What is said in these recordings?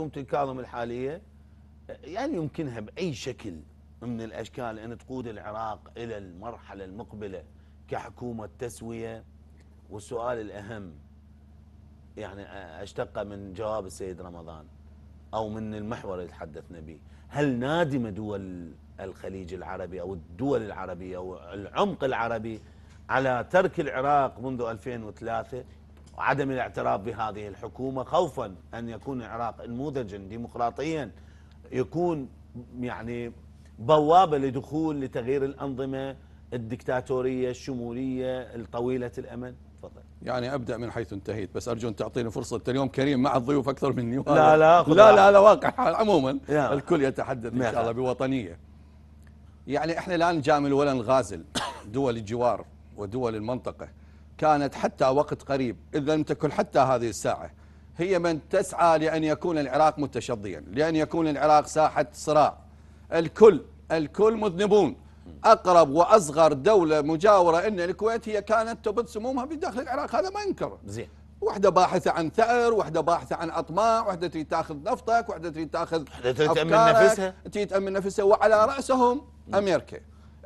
حكومة الكاظم الحالية يعني يمكنها بأي شكل من الأشكال أن تقود العراق إلى المرحلة المقبلة كحكومة تسوية والسؤال الأهم يعني أشتق من جواب السيد رمضان أو من المحور اللي تحدثنا به هل نادمة دول الخليج العربي أو الدول العربية أو العمق العربي على ترك العراق منذ 2003 وعدم الاعتراف بهذه الحكومة خوفا أن يكون العراق نموذجا ديمقراطيا يكون يعني بوابة لدخول لتغيير الأنظمة الدكتاتورية الشمولية الطويلة الأمد تفضل يعني ابدا من حيث انتهيت بس ارجو ان تعطيني فرصه انت اليوم كريم مع الضيوف اكثر مني لا لا لا لا, لا, لا واقع عموما الكل يتحدث ان شاء الله بوطنيه يعني احنا لا نجامل ولا نغازل دول الجوار ودول المنطقه كانت حتى وقت قريب إذا لم تكن حتى هذه الساعة هي من تسعى لأن يكون العراق متشظيا لأن يكون العراق ساحة صراع الكل الكل مذنبون أقرب وأصغر دولة مجاورة إن الكويت هي كانت تبث سمومها في داخل العراق هذا ما ينكر زين وحدة باحثة عن ثأر وحدة باحثة عن أطماع وحدة تريد تاخذ نفطك وحدة تريد تاخذ وحدة تريد تأمن نفسها تريد تأمن نفسها وعلى رأسهم أمريكا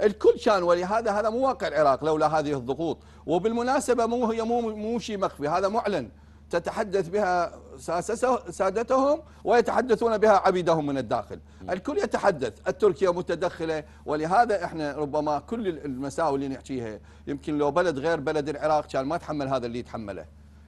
الكل كان ولهذا هذا مو واقع العراق لولا هذه الضغوط وبالمناسبة مو هي مو مو شيء مخفي هذا معلن تتحدث بها سادتهم ويتحدثون بها عبيدهم من الداخل الكل يتحدث التركيا متدخلة ولهذا احنا ربما كل المساوئ اللي نحكيها يمكن لو بلد غير بلد العراق كان ما تحمل هذا اللي يتحمله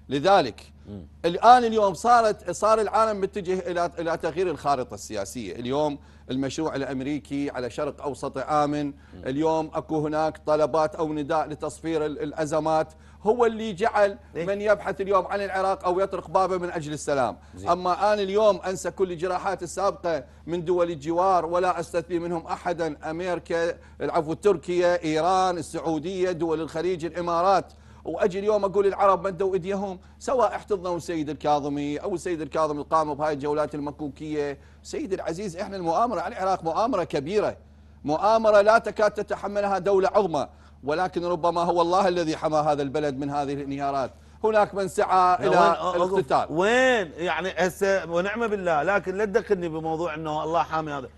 لذلك م. الان اليوم صارت صار العالم متجه الى الى تغيير الخارطه السياسيه، اليوم المشروع الامريكي على شرق اوسط امن، م. اليوم اكو هناك طلبات او نداء لتصفير الازمات، هو اللي جعل إيه. من يبحث اليوم عن العراق او يطرق بابه من اجل السلام، زي. اما انا اليوم انسى كل الجراحات السابقه من دول الجوار ولا استثني منهم احدا امريكا، العفو تركيا، ايران، السعوديه، دول الخليج، الامارات واجي اليوم اقول العرب مدوا ايديهم سواء احتضنوا السيد الكاظمي او السيد الكاظمي قاموا بهاي الجولات المكوكيه سيدي العزيز احنا المؤامره على العراق مؤامره كبيره مؤامره لا تكاد تتحملها دوله عظمى ولكن ربما هو الله الذي حمى هذا البلد من هذه الانهيارات هناك من سعى الى الاقتتال وين يعني هسه ونعمه بالله لكن لا تدخلني بموضوع انه الله حامي هذا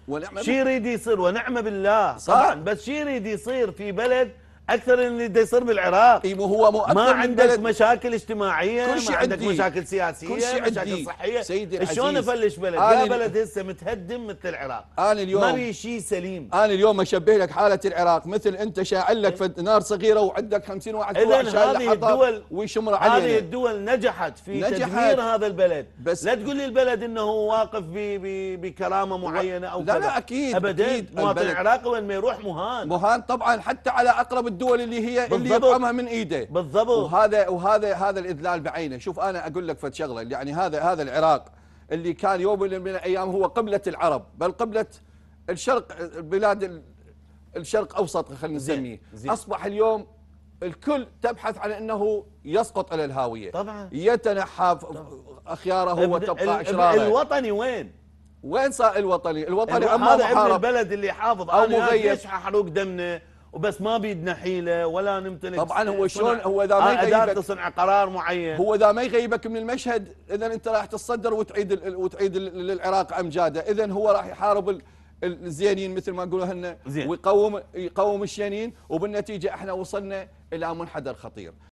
شي يريد يصير ونعمه بالله صح. طبعا بس شي يريد يصير في بلد اكثر اللي دا يصير بالعراق اي هو مو ما عندك بلد. مشاكل اجتماعيه كل شيء عندك عندي. مشاكل سياسيه كل شيء مشاكل صحيه سيدي شلون افلش بلد يا بلد هسه متهدم مثل العراق انا اليوم ما في شيء سليم انا اليوم اشبه لك حاله العراق مثل انت شاعل لك إيه؟ نار صغيره وعندك 50 واحد اذا هذه الدول ويشمر علينا هذه الدول نجحت في نجحت تدمير هذا البلد بس لا تقول لي البلد انه واقف بكرامه معينه او لا لا اكيد ابدا المواطن العراقي وين ما يروح مهان مهان طبعا حتى على اقرب الدول اللي هي بالضبط. اللي يطعمها من ايده بالضبط وهذا وهذا هذا الاذلال بعينه شوف انا اقول لك فد شغله يعني هذا هذا العراق اللي كان يوم من الايام هو قبله العرب بل قبله الشرق بلاد الشرق اوسط خلينا نسميه اصبح اليوم الكل تبحث عن انه يسقط على الهاويه طبعا يتنحى اخياره وتبقى اشراره الوطني وين؟ وين صار الوطني؟ الوطني اما هذا ابن البلد اللي حافظ او مغيب يشحى حروق دمنا وبس ما بيدنا حيله ولا نمتلك طبعا هو شلون هو اذا ما آه، يغيبك تصنع قرار معين هو اذا ما يغيبك من المشهد اذا انت راح تتصدر وتعيد وتعيد للعراق امجاده اذا هو راح يحارب الزينين مثل ما يقولوا هن ويقوم يقوم الشينين وبالنتيجه احنا وصلنا الى منحدر خطير